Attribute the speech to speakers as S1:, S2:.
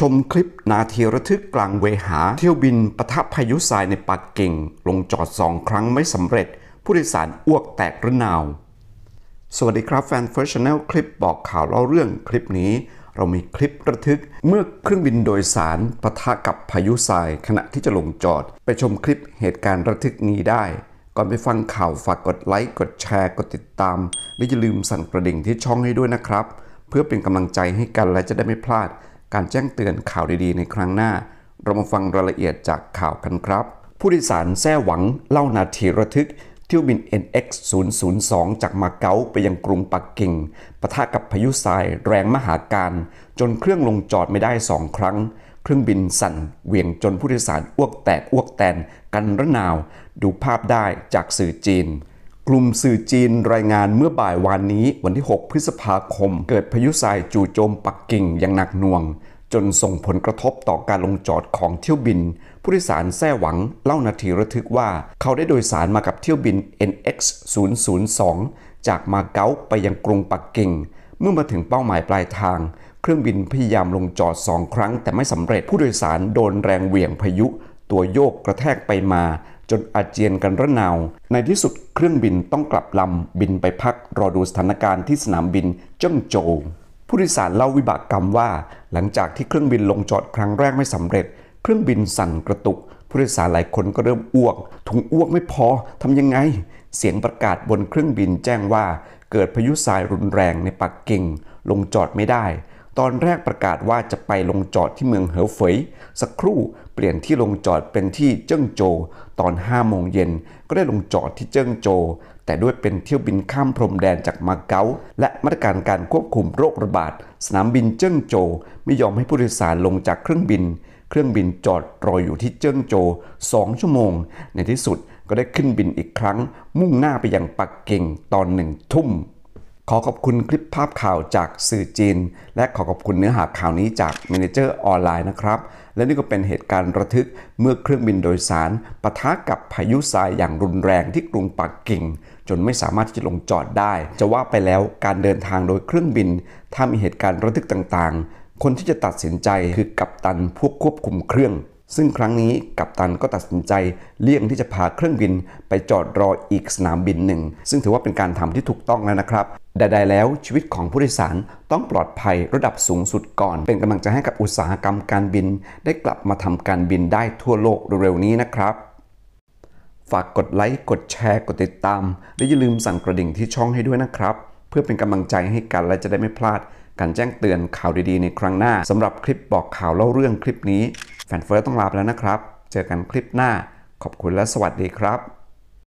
S1: ชมคลิปนาทีระทึกกลางเวหาเที่ยวบินปะทะพายุทรายในปักกิ่ง ลงจอดสองครั้งไม่สำเร็จ ผู้โดยสารอ้วกแตกระนาว สวัสดีครับแฟนเฟิร์สชาแนลคลิปบอกข่าวเล่าเรื่องคลิปนี้ เรามีคลิประทึกเมื่อเครื่องบินโดยสารปะทะกับพายุทราย ขณะที่จะลงจอด ไปชมคลิปเหตุการณ์ระทึกนี้ได้ ก่อนไปฟังข่าวฝากกดไลค์กดแชร์กดติดตามและอย่าลืมสั่นกระดิ่งที่ช่องให้ด้วยนะครับ เพื่อเป็นกำลังใจให้กันและจะได้ไม่พลาดการแจ้งเตือนข่าวดี ๆ ในครั้งหน้า เรามาฟังรายละเอียดจากข่าวกันครับ ผู้โดยสารแท้หวังเล่านาทีระทึก เที่ยวบิน NX 002จากมาเก๊าไปยังกรุงปักกิ่งปะทะกับพายุทรายแรงมหาการ จนเครื่องลงจอดไม่ได้สองครั้ง เครื่องบินสั่น เหวี่ยงจนผู้โดยสารอ้วกแตกอ้วกแตนกันระนาว ดูภาพได้จากสื่อจีนกลุ่มสื่อจีนรายงานเมื่อบ่ายวันนี้วันที่ 6 พฤษภาคม เกิดพายุทรายจู่โจมปักกิ่งอย่างหนักหน่วง จนส่งผลกระทบต่อการลงจอดของเที่ยวบิน ผู้โดยสารแท้หวังเล่านาทีระทึกว่าเขาได้โดยสารมากับเที่ยวบิน NX 002จากมาเก๊าไปยังกรุงปักกิ่ง เมื่อมาถึงเป้าหมายปลายทาง เครื่องบินพยายามลงจอดสองครั้งแต่ไม่สำเร็จผู้โดยสารโดนแรงเหวี่ยงพายุตัวโยกกระแทกไปมาจนอาเจียนกันระนาว ในที่สุดเครื่องบินต้องกลับลำบินไปพักรอดูสถานการณ์ที่สนามบินเจิ้งโจวผู้โดยสารเล่าวิบากกรรมว่า หลังจากที่เครื่องบินลงจอด ครั้งแรกไม่สำเร็จ เครื่องบินสั่นกระตุกผู้โดยสารหลายคนก็เริ่มอ้วกถุงอ้วกไม่พอทำยังไง เสียงประกาศบนเครื่องบินแจ้งว่าเกิดพายุทรายรุนแรงในปักกิ่ง ลงจอดไม่ได้ ตอนแรกประกาศว่าจะไปลงจอดที่เมืองเหอเฟยสักครู่เปลี่ยนที่ลงจอดเป็นที่เจิ้งโจวตอน 5 โมงเย็นก็ได้ลงจอดที่เจิ้งโจวแต่ด้วยเป็นเที่ยวบินข้ามพรมแดนจากมาเก๊าและมาตรการการควบคุมโรคระบาดสนามบินเจิ้งโจวไม่ยอมให้ผู้โดยสารลงจากเครื่องบิน เครื่องบินจอดรออยู่ที่เจิ้งโจว 2 ชั่วโมง ในที่สุดก็ได้ขึ้นบินอีกครั้ง มุ่งหน้าไปยังปักกิ่งตอนหนึ่งทุ่มขอขอบคุณคลิปภาพข่าวจากสื่อจีน และขอขอบคุณเนื้อหาข่าวนี้จากเมนเจอร์ออนไลน์นะครับ และนี่ก็เป็นเหตุการณ์ระทึกเมื่อเครื่องบินโดยสารปะทะกับพายุทรายอย่างรุนแรงที่กรุงปักกิ่ง จนไม่สามารถที่จะลงจอดได้ จะว่าไปแล้วการเดินทางโดยเครื่องบินถ้ามีเหตุการณ์ระทึกต่างๆ คนที่จะตัดสินใจคือกัปตันพวกควบคุมเครื่องซึ่งครั้งนี้กัปตันก็ตัดสินใจ เลี่ยงที่จะพาเครื่องบินไปจอดรออีกสนามบินหนึ่ง ซึ่งถือว่าเป็นการทำที่ถูกต้องแล้วนะครับ ใดๆ แล้วชีวิตของผู้โดยสารต้องปลอดภัยระดับสูงสุดก่อน เป็นกำลังใจให้กับอุตสาหกรรมการบิน ได้กลับมาทำการบินได้ทั่วโลกเร็วๆนี้นะครับ ฝากกดไลค์กดแชร์กดติดตามและอย่าลืมสั่งกระดิ่งที่ช่องให้ด้วยนะครับ เพื่อเป็นกำลังใจให้กันและจะได้ไม่พลาด การแจ้งเตือนข่าวดีๆในครั้งหน้าสำหรับคลิปบอกข่าวเล่าเรื่องคลิปนี้แฟนเฟิร์สต้องลาไปแล้วนะครับ เจอกันคลิปหน้า ขอบคุณและสวัสดีครับ